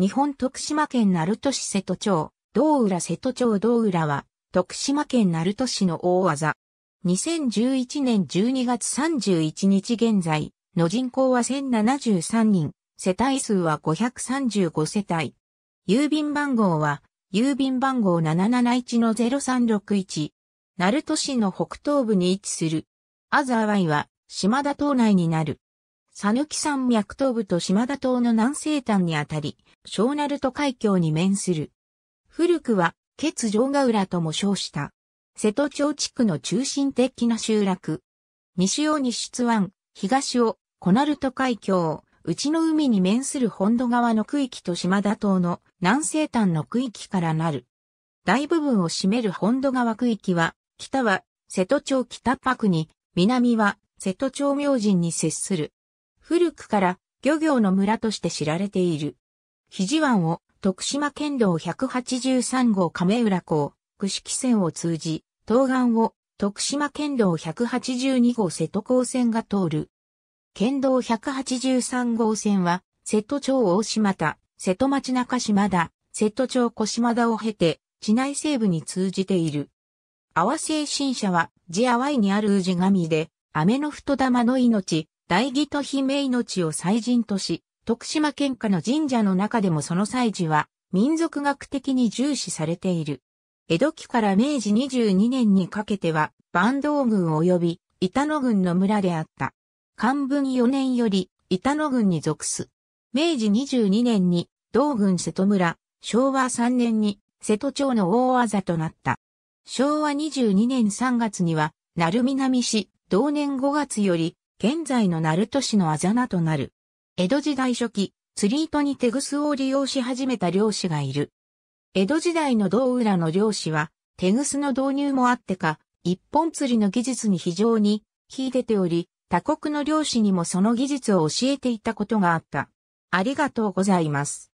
日本徳島県鳴門市瀬戸町、道浦瀬戸町道浦は、徳島県鳴門市の大技。2011年12月31日現在、の人口は1073人、世帯数は535世帯。郵便番号は、郵便番号771-0361。鳴門市の北東部に位置する。アザーワイは、島田島内になる。讃岐山脈東部と島田島の南西端にあたり、小鳴門海峡に面する。古くは、欠城ヶ浦とも称した。瀬戸町地区の中心的な集落。西尾西出湾、東尾、小鳴門海峡、内の海に面する本土側の区域と島田島の南西端の区域からなる。大部分を占める本土川区域は、北は瀬戸町北泊に、南は瀬戸町明神に接する。古くから漁業の村として知られている。肘湾を徳島県道183号亀浦港、串木線を通じ、東岸を徳島県道182号瀬戸港線が通る。県道183号線は、瀬戸町大島田、瀬戸町中島田、瀬戸町小島田を経て、市内西部に通じている。阿波製新社は、地阿波にある氏神で、雨の太玉の命、大義と姫命を祭神とし、徳島県下の神社の中でもその祭事は民族学的に重視されている。江戸期から明治22年にかけては、万道軍及び板野軍の村であった。漢文4年より板野軍に属す。明治22年に同軍瀬戸村、昭和3年に瀬戸町の大技となった。昭和22年3月には、鳴南市、同年5月より現在の鳴門市のあざなとなる。江戸時代初期、釣り糸に手ぐすを利用し始めた漁師がいる。江戸時代の道浦の漁師は、手ぐすの導入もあってか、一本釣りの技術に非常に秀でており、他国の漁師にもその技術を教えていたことがあった。ありがとうございます。